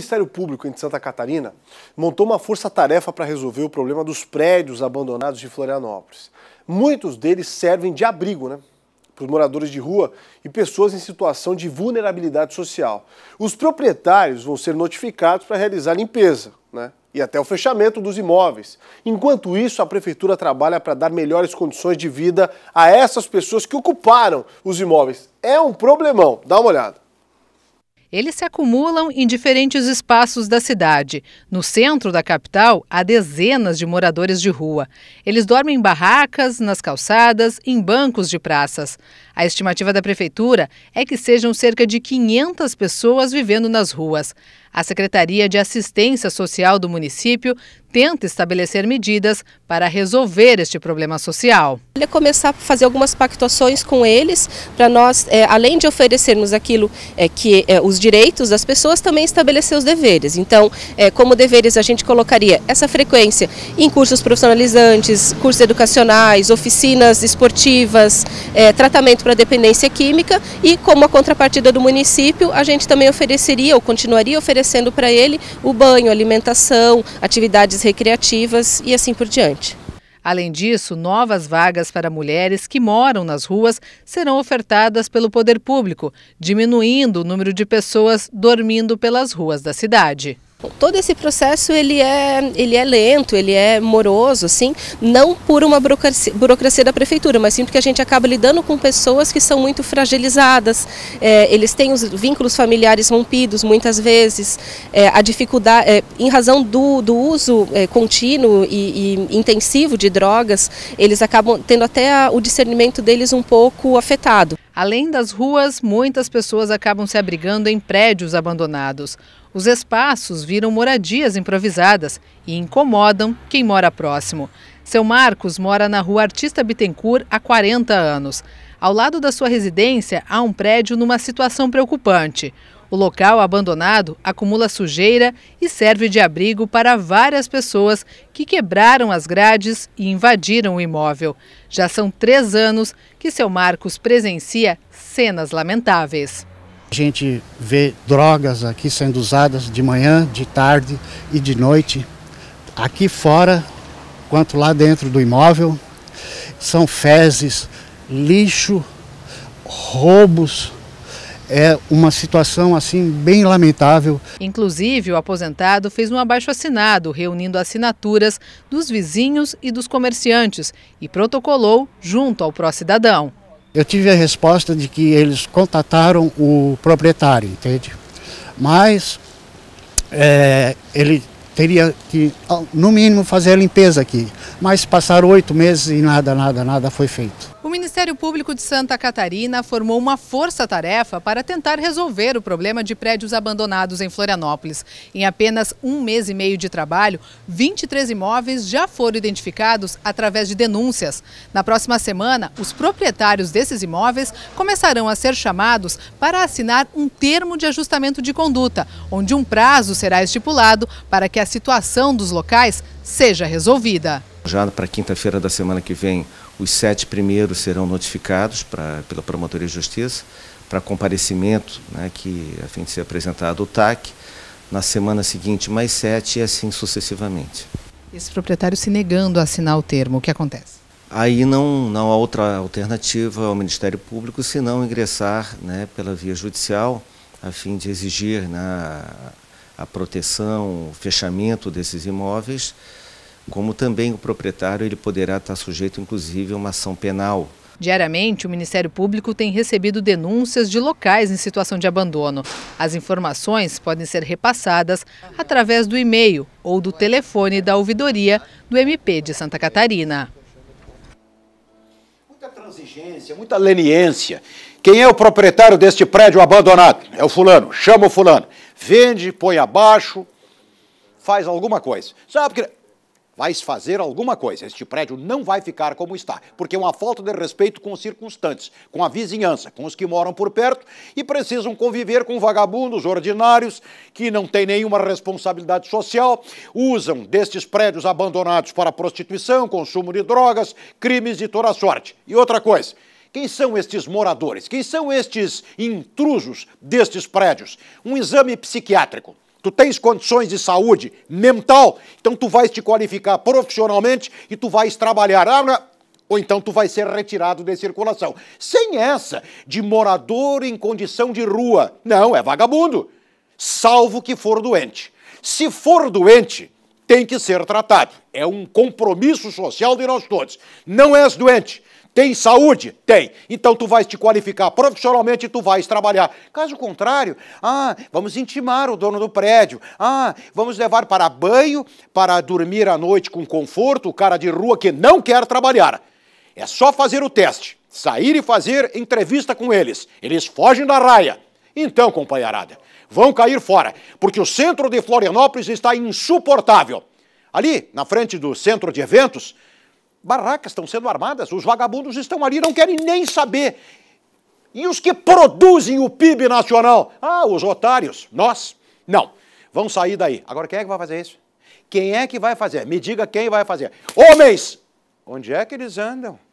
Ministério Público em Santa Catarina montou uma força-tarefa para resolver o problema dos prédios abandonados de Florianópolis. Muitos deles servem de abrigo, né? Para os moradores de rua e pessoas em situação de vulnerabilidade social. Os proprietários vão ser notificados para realizar limpeza, né? e até o fechamento dos imóveis. Enquanto isso, a prefeitura trabalha para dar melhores condições de vida a essas pessoas que ocuparam os imóveis. É um problemão, dá uma olhada. Eles se acumulam em diferentes espaços da cidade. No centro da capital, há dezenas de moradores de rua. Eles dormem em barracas, nas calçadas, em bancos de praças. A estimativa da prefeitura é que sejam cerca de 500 pessoas vivendo nas ruas. A Secretaria de Assistência Social do município tenta estabelecer medidas para resolver este problema social. Ele é começar a fazer algumas pactuações com eles, para nós, é, além de oferecermos aquilo é, que é, os direitos das pessoas, também estabelecer os deveres. Então, é, como deveres a gente colocaria essa frequência em cursos profissionalizantes, cursos educacionais, oficinas esportivas, é, tratamento para dependência química e como a contrapartida do município, a gente também ofereceria ou continuaria oferecendo oferecendo para ele o banho, alimentação, atividades recreativas e assim por diante. Além disso, novas vagas para mulheres que moram nas ruas serão ofertadas pelo poder público, diminuindo o número de pessoas dormindo pelas ruas da cidade. Todo esse processo ele é, ele é lento, ele é moroso, assim, não por uma burocracia, burocracia da prefeitura, mas sim porque a gente acaba lidando com pessoas que são muito fragilizadas, é, eles têm os vínculos familiares rompidos muitas vezes, é, a dificuldade, é, em razão do, do uso é, contínuo e, e, intensivo de drogas, eles acabam tendo até a, o discernimento deles um pouco afetado. Além das ruas, muitas pessoas acabam se abrigando em prédios abandonados. Os espaços viram moradias improvisadas e incomodam quem mora próximo. Seu Marcos mora na rua Artista Bittencourt há 40 anos. Ao lado da sua residência, há um prédio numa situação preocupante. O local abandonado acumula sujeira e serve de abrigo para várias pessoas que quebraram as grades e invadiram o imóvel. Já são três anos que seu Marcos presencia cenas lamentáveis. A gente vê drogas aqui sendo usadas de manhã, de tarde e de noite, aqui fora quanto lá dentro do imóvel. São fezes, lixo, roubos é uma situação assim bem lamentável. Inclusive, o aposentado fez um abaixo-assinado reunindo assinaturas dos vizinhos e dos comerciantes e protocolou junto ao pró-cidadão. Eu tive a resposta de que eles contataram o proprietário, entende? Mas é, ele teria que, no mínimo, fazer a limpeza aqui. Mas passaram oito meses e nada, nada, nada foi feito. O Ministério Público de Santa Catarina formou uma força-tarefa para tentar resolver o problema de prédios abandonados em Florianópolis. Em apenas um mês e meio de trabalho, 23 imóveis já foram identificados através de denúncias. Na próxima semana, os proprietários desses imóveis começarão a ser chamados para assinar um termo de ajustamento de conduta, onde um prazo será estipulado para que a situação dos locais seja resolvida. Já para quinta-feira da semana que vem, os sete primeiros serão notificados pra, pela Promotoria de Justiça para comparecimento, né, que a fim de ser apresentado o TAC. Na semana seguinte, mais sete e assim sucessivamente. Esse proprietário se negando a assinar o termo, o que acontece? Aí não, não há outra alternativa ao Ministério Público senão ingressar né, pela via judicial a fim de exigir né, a proteção, o fechamento desses imóveis como também o proprietário ele poderá estar sujeito inclusive a uma ação penal. Diariamente, o Ministério Público tem recebido denúncias de locais em situação de abandono. As informações podem ser repassadas através do e-mail ou do telefone da ouvidoria do MP de Santa Catarina. Muita transigência, muita leniência. Quem é o proprietário deste prédio abandonado? É o fulano. Chama o fulano. Vende, põe abaixo, faz alguma coisa. Sabe que vais fazer alguma coisa. Este prédio não vai ficar como está, porque é uma falta de respeito com os circunstantes, com a vizinhança, com os que moram por perto e precisam conviver com vagabundos ordinários que não têm nenhuma responsabilidade social, usam destes prédios abandonados para prostituição, consumo de drogas, crimes de toda sorte. E outra coisa, quem são estes moradores? Quem são estes intrusos destes prédios? Um exame psiquiátrico Tu tens condições de saúde mental, então tu vais te qualificar profissionalmente e tu vais trabalhar. Ah, ou então tu vai ser retirado de circulação. Sem essa de morador em condição de rua. Não, é vagabundo. Salvo que for doente. Se for doente, tem que ser tratado. É um compromisso social de nós todos. Não és doente, tem saúde? Tem. Então tu vais te qualificar profissionalmente e tu vais trabalhar. Caso contrário, ah, vamos intimar o dono do prédio. Ah, vamos levar para banho, para dormir à noite com conforto, o cara de rua que não quer trabalhar. É só fazer o teste, sair e fazer entrevista com eles. Eles fogem da raia. Então, companheirada, vão cair fora, porque o centro de Florianópolis está insuportável. Ali, na frente do centro de eventos, Barracas estão sendo armadas, os vagabundos estão ali, não querem nem saber. E os que produzem o PIB nacional? Ah, os otários, nós. Não, vão sair daí. Agora, quem é que vai fazer isso? Quem é que vai fazer? Me diga quem vai fazer. Homens! Onde é que eles andam?